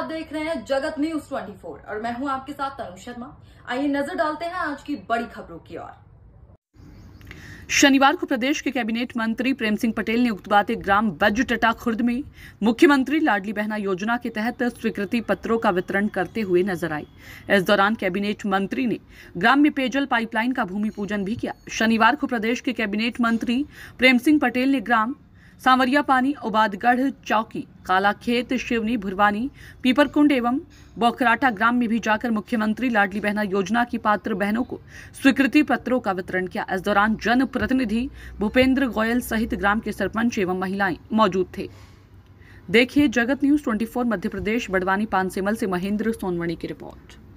आप देख रहे हैं जगत न्यूज 24 और मैं हूं आपके साथ तनु शर्मा आइए नजर डालते हैं आज की बड़ी खबरों की ओर शनिवार को प्रदेश के कैबिनेट मंत्री प्रेम सिंह पटेल ने उक्तवाते ग्राम बजटटा खुर्द में मुख्यमंत्री लाडली बहना योजना के तहत स्वीकृति पत्रों का वितरण करते हुए नजर आए इस दौरान कैबिनेट मंत्री ने ग्राम में पेयजल पाइपलाइन का भूमि पूजन भी किया शनिवार को प्रदेश के कैबिनेट मंत्री प्रेम सिंह पटेल ने ग्राम सांवरिया पानी उबादगढ़ चौकी कालाखेत शिवनी भुरवानी पीपरकुंड एवं बोखराटा ग्राम में भी जाकर मुख्यमंत्री लाडली बहना योजना की पात्र बहनों को स्वीकृति पत्रों का वितरण किया इस दौरान जनप्रतिनिधि भूपेंद्र गोयल सहित ग्राम के सरपंच एवं महिलाएं मौजूद थे देखिए जगत न्यूज 24 मध्य प्रदेश बड़वानी पानसेमल से महेंद्र सोनवणी की रिपोर्ट